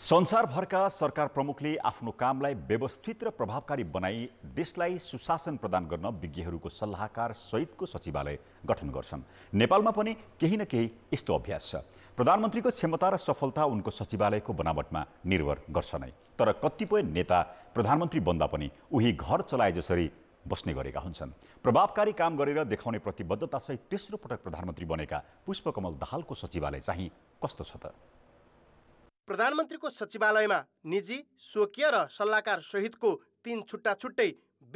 संसारभरका सरकार प्रमुखले आफ्नो कामलाई व्यवस्थित र प्रभावकारी बनाई देशलाई सुशासन प्रदान गर्न विज्ञहरूको सल्लाहकार सहितको सचिवालय गठन गर्छन् नेपालमा पनि केही न केही यस्तो अभ्यास छ प्रधानमन्त्रीको क्षमता र सफलता उनको सचिवालयको बनावटमा निर्भर गर्छ नै तर कतिपय नेता प्रधानमन्त्री बन्दा पनि उही घर चलाए जसरी बस्ने गरेका हुन्छन् प्रभावकारी काम गरेर देखाउने प्रतिबद्धतासहित तेस्रो पटक प्रधानमन्त्री बनेका पुष्पकमल दाहालको सचिवालय चाहिँ कस्तो छ त प्रधानमन्त्रीको सचिवालयमा निजी स्वकीय र सल्लाहकार सहितको तीन छुट्टा छुट्टै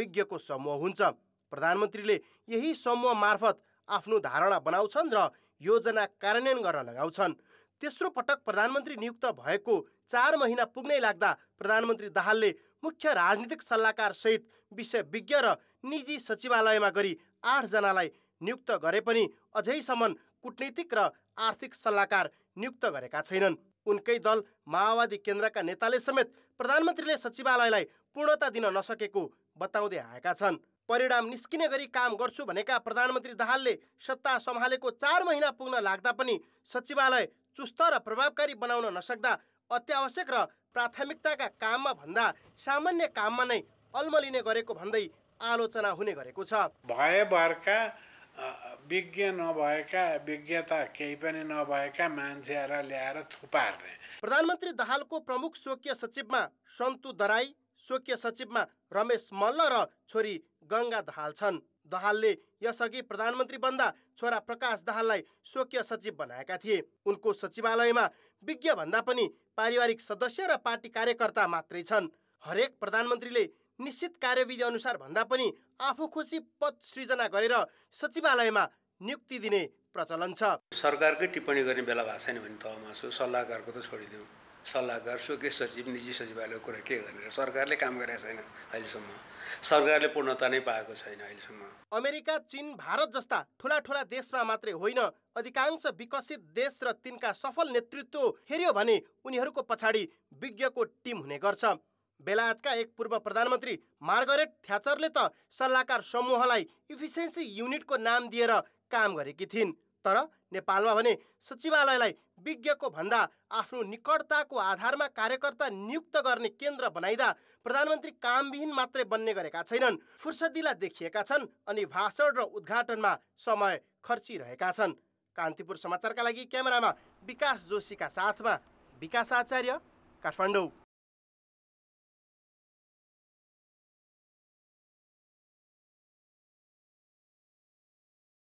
विज्ञको समूह हुन्छ प्रधानमन्त्रीले यही समूह मार्फत आफ्नो धारणा बनाउँछन् र योजना कार्यान्वयन गर्न लगाउँछन् तेस्रो पटक प्रधानमन्त्री नियुक्त भएको चार महिना पुग्नै लाग्दा प्रधानमन्त्री दाहालले मुख्य राजनीतिक सल्लाहकार सहित विषय विज्ञ र निजी सचिवालयमा गरी आठजनालाई नियुक्त गरे पनि अझैसम्म कूटनीतिक र आर्थिक सल्लाहकार नियुक्त गरेका छैनन् उनकै दल माओवादी केन्द्रका नेताले समेत प्रधानमन्त्रीले सचिवालयलाई पूर्णता दिन नसकेको बताउँदै आएका छन् परिणाम निस्किने गरी काम गर्छु भनेका प्रधानमन्त्री दाहालले सत्ता सम्हालेको चार महिना पुग्न लाग्दा पनि सचिवालय चुस्त र प्रभावकारी बनाउन नसक्दा अत्यावश्यक र प्राथमिकताका काममा भन्दा सामान्य काममा नै अल्मलिने गरेको भन्दै आलोचना हुने गरेको छ भएभरका विज्ञ नभएका विज्ञता केही पनि नभएका मान्छेहरूलाई ल्याएर थुपार्ने प्रधानमन्त्री दाहालको प्रमुख स्वकीय सचिवमा सन्तु दराई स्वकीय सचिवमा रमेश मल्ल र छोरी गङ्गा दाहाल छन् दहालले यसअघि प्रधानमन्त्री बन्दा छोरा प्रकाश दाहाललाई स्वकीय सचिव बनाएका थिए उनको सचिवालयमा विज्ञ भन्दा पनि पारिवारिक सदस्य र पार्टी कार्यकर्ता मात्रै छन् हरेक प्रधानमन्त्रीले निश्चित कार्यविधि अनुसार भन्दा पनि आफू खुसी पद सृजना गरेर सचिवालयमा नियुक्ति दिने प्रचलन छ सरकारकै टिप्पणी गर्ने बेला भएको छैन भने तहमा छु सल्लाहकारको त छोडिदिउँ सल्लाहकार स्वकै सचिव निजी सचिवालयको कुरा के गरेर सरकारले काम गरेको छैन अहिलेसम्म सरकारले पूर्णता नै पाएको छैन अहिलेसम्म अमेरिका चीन भारत जस्ता ठुला ठुला देशमा मात्रै होइन अधिकांश विकसित देश र तिनका सफल नेतृत्व हेऱ्यो भने उनीहरूको पछाडि विज्ञको टिम हुने गर्छ बेलायतका एक पूर्व प्रधानमन्त्री मार्गरेट थ्याचरले त सल्लाहकार समूहलाई इफिसियन्सी युनिटको नाम दिएर काम गरेकी थिइन् तर नेपालमा भने सचिवालयलाई विज्ञको भन्दा आफ्नो निकटताको आधारमा कार्यकर्ता नियुक्त गर्ने केन्द्र बनाइदा प्रधानमन्त्री कामविहीन मात्रै बन्ने गरेका छैनन् फुर्सदिला देखिएका छन् अनि भाषण र उद्घाटनमा समय खर्चिरहेका छन् कान्तिपुर समाचारका लागि क्यामेरामा विकास जोशीका साथमा विकास आचार्य काठमाडौँ